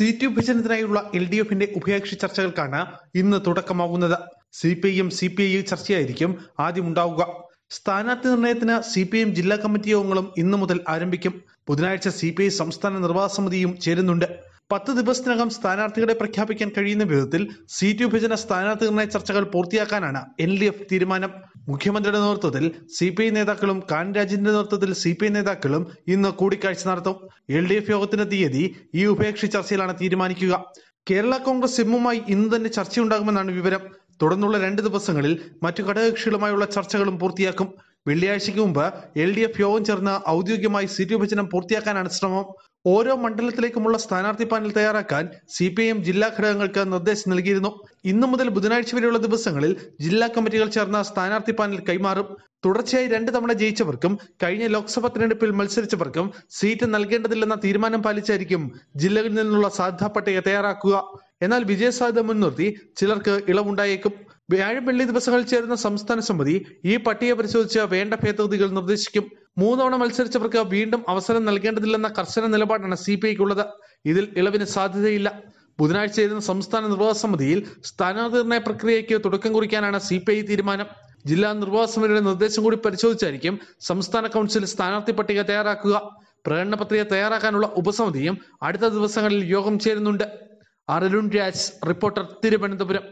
seat വിഭജനത്തിനായുള്ള L D എഫിന്റെ ഉഭയകക്ഷി ചർച്ചകൾക്കാണ് ഇന്ന് തുടക്കമാകുന്നത് C P M C P I ചർച്ചയായിരിക്കും ആദ്യമുണ്ടാവുക സ്ഥാനാർത്ഥി നിർണയത്തിന് സി പി എം ജില്ലാ കമ്മിറ്റി യോഗങ്ങളും ഇന്നു മുതൽ ആരംഭിക്കും ബുധനാഴ്ച സി പി ഐ സംസ്ഥാന നിർവാഹ സമിതിയും ചേരുന്നുണ്ട് പത്ത് ദിവസത്തിനകം സ്ഥാനാർത്ഥികളെ പ്രഖ്യാപിക്കാൻ കഴിയുന്ന വിധത്തിൽ സീറ്റ് വിഭജന സ്ഥാനാർത്ഥി നിർണയ ചർച്ചകൾ പൂർത്തിയാക്കാനാണ് എൻ ഡി എഫ് തീരുമാനം മുഖ്യമന്ത്രിയുടെ നേതൃത്വത്തിൽ സി പി ഐ നേതാക്കളും കാൻരാജിന്റെ നേതൃത്വത്തിൽ സി പി ഐ നേതാക്കളും ഇന്ന് കൂടിക്കാഴ്ച നടത്തും എൽ ഡി എഫ് യോഗത്തിന്റെ തീയതി ഈ ഉഭയകക്ഷി ചർച്ചയിലാണ് തീരുമാനിക്കുക കേരള കോൺഗ്രസ് എമ്മുമായി ഇന്ന് തന്നെ ചർച്ചയുണ്ടാകുമെന്നാണ് വിവരം തുടർന്നുള്ള രണ്ട് ദിവസങ്ങളിൽ മറ്റു ഘടകകക്ഷികളുമായുള്ള ചർച്ചകളും പൂർത്തിയാക്കും വെള്ളിയാഴ്ചയ്ക്ക് മുമ്പ് എൽ ഡി എഫ് യോഗം ചേർന്ന് ഔദ്യോഗികമായി സീറ്റ് വിഭജനം പൂർത്തിയാക്കാനാണ് ശ്രമം ഓരോ മണ്ഡലത്തിലേക്കുമുള്ള സ്ഥാനാർത്ഥി പാനൽ തയ്യാറാക്കാൻ സി പി ഐ എം ജില്ലാ ഘടകങ്ങൾക്ക് നിർദ്ദേശം നൽകിയിരുന്നു ഇന്നു മുതൽ ബുധനാഴ്ച വരെയുള്ള ദിവസങ്ങളിൽ ജില്ലാ കമ്മിറ്റികൾ ചേർന്ന സ്ഥാനാർത്ഥി പാനൽ കൈമാറും തുടർച്ചയായി രണ്ട് തവണ ജയിച്ചവർക്കും കഴിഞ്ഞ ലോക്സഭാ തെരഞ്ഞെടുപ്പിൽ മത്സരിച്ചവർക്കും സീറ്റ് നൽകേണ്ടതില്ലെന്ന തീരുമാനം പാലിച്ചായിരിക്കും ജില്ലകളിൽ നിന്നുള്ള സാധ്യതാ പട്ടിക തയ്യാറാക്കുക എന്നാൽ വിജയസാധ്യത മുൻനിർത്തി ചിലർക്ക് ഇളവുണ്ടായേക്കും വ്യാഴം വെള്ളി ദിവസങ്ങളിൽ ചേരുന്ന സംസ്ഥാന സമിതി ഈ പട്ടിക പരിശോധിച്ച് വേണ്ട ഭേദഗതികൾ നിർദ്ദേശിക്കും മൂന്നവണ മത്സരിച്ചവർക്ക് വീണ്ടും അവസരം നൽകേണ്ടതില്ലെന്ന കർശന നിലപാടാണ് സി പി ഐക്കുള്ളത് ഇതിൽ ഇളവിന് സാധ്യതയില്ല ബുധനാഴ്ച ചേരുന്ന സംസ്ഥാന നിർവാഹ സമിതിയിൽ സ്ഥാനാർത്ഥിനിർണയ പ്രക്രിയയ്ക്ക് തുടക്കം കുറിക്കാനാണ് സി പി ഐ തീരുമാനം ജില്ലാ നിർവാഹ സമിതിയുടെ നിർദ്ദേശം കൂടി പരിശോധിച്ചായിരിക്കും സംസ്ഥാന കൗൺസിൽ സ്ഥാനാർത്ഥി പട്ടിക തയ്യാറാക്കുക പ്രകടന പത്രിക തയ്യാറാക്കാനുള്ള ഉപസമിതിയും അടുത്ത ദിവസങ്ങളിൽ യോഗം ചേരുന്നുണ്ട് അരുൺ രാജ് റിപ്പോർട്ടർ തിരുവനന്തപുരം